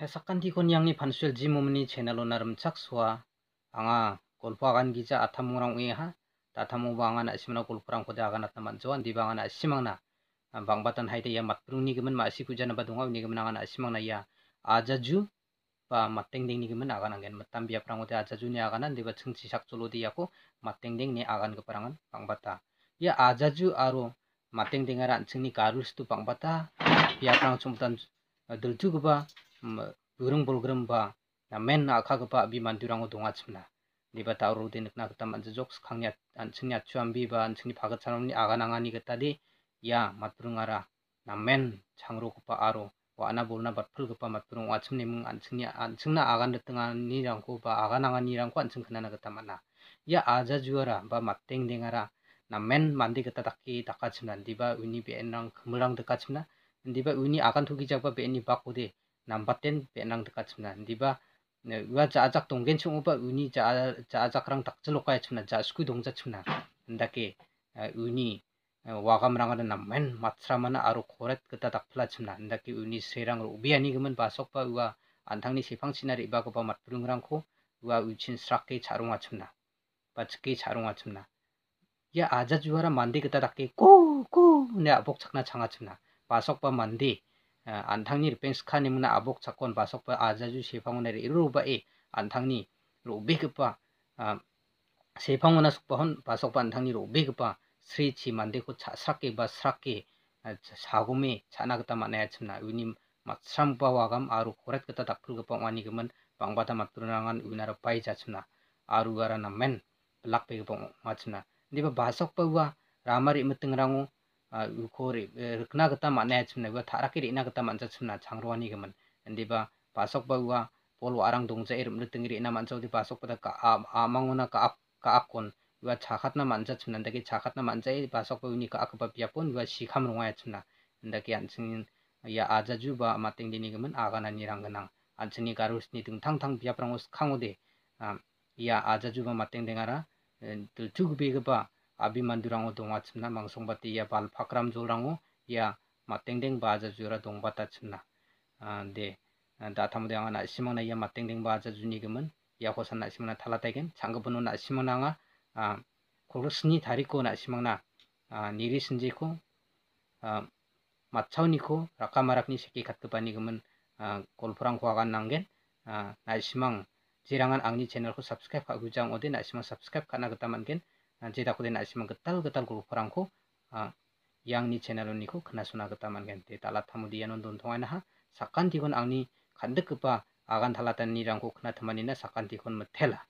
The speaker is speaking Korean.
hesakan kon yang ni pansuel ji meni channel naram suwa, anga kolpagan gija atam athamurang e ha tathamu bangan asimna kolprang kode agan atman joan di bangan asimangna bangbatan haide ya matprung ni gemen ma asiku jana badunga ni gemen agan asimangna ya ajaju mat mateng ding ni gemen agan angen matam bia prang aja ju ni aganan deba chungchi sak tulu di yako mateng ding ni agan ke bang bangbata ya ajaju aro mateng ding ceng ni karus tu bangbata ya prang chumtan dulu juga b urung b u l grum ba na men na akha gpa bi mandurango donga chimna niba t a u r u de nikna gta manjojok khangya anchingya chuam bi ba anchingni phagat chanamni aga nangani gta d i ya matburungara na men changro k p a aro wa n a bolna batphul k p a matburung wa chimni mung anchingya anchingna agan dtngani rangko ba aga nangani rangko anching khana gta manna ya aja juara ba matteng d i n g a r a na men mandi gta dakki dakachimna niba uni be enrang k h m u l a n g dakachimna niba uni agan thugi jakba be ni bakode 남바텐 베낭 드카 츠나 디바 우와 자작 동겐 총오바 우니 자 자작랑 닥질로카야 츠나 자스쿠 동자 츠나 한다케 우니 아, 어, 와감랑은 남맨 마트라만 아로 코렛 그다 닥플라 츠나 한다케 우니 세랑을 우비아니 그면 바속바 우와 안탕니 세팡 시나리 이바고바 맛부릉랑코 우와 우친 스락게 자롱아 츠나 바츠게 자롱아 츠나 야 아자주하라 만디 그다 닥게 꼬꼬 내 네, 아복 착나 장아 츠나 바속바 만디 안탕니 르펜 스카니무나 아복 차권 바석바 아자주 세방원에레 이루바에 안탕니 로베그바 아, 세방원나 숙바헌 바석바 안탕니 로베그바 스리치 만데고 차스라케 바 스라케 아, 사고메 자나그다 마나야 참나 위님 마참바와감 아루 호렛그다 닥풀그바 와니그만 방바다 마트르나간 우나라 바이 자참나 아루가라나 맨 블락베그바 마참나 니바 바석바와 라마리 임ตึง랑오 ukori r u k n a k a t a mane a chimna ba thara ki rina i k a t a manja a chimna changrwani gaman andi ba pasok ba wa pol warang dongja irum lu t e n g i r i i na manjo di pasok pa ka amanguna ka ka akon wa chakhatna manja a chimna da ki chakhatna manja i pasok ba uni ka akba p i a p o n wa shikham rongwa chimna n d a ki anching ya ajaju ba mateng dini gaman agana nirang a n a n g anchini garusni ting thang thang p i a p r a n g o skhango de ya ajaju ba mateng dengara tulchug be ba अभि मन्दुरंगो तो मासना मंगसोबति यापाल फाक्रम जुलरांगो या मातेंगडिंग बाजा जुरा दोंगबा तछना आ दे दाथामो दे आंना सिमाना या मातेंगडिंग बाजा जुनिगमन याखो सानना सिमाना थाला थायगोन सांगबोना सिमाना आ खुरोसनि तारिखो ना सिमंगना आ निरिसिनजिखौ आ माछाव निको राका मारकनि सिखे खातुपानिगमन आ कोलफ्रांग खागाननांगेन आ नायसिमांग जिरांगन आंनि चेनेलखौ साबस्क्राइब खागोजां औदिनो नायसिमांग साबस्क्राइब करनागथा मानगोन jeda k u den asimang ketal g e t a l ko kurang ko yang ni channel ni k u k e n a suna g e t a man gen te tala t a m u di anon t o n t o n g a na ha sakan ti k u n ang ni k a n d e k pa a k a n t a l a tan ni rang k u k e n a t e m a n i na sakan ti k u n m e t e l a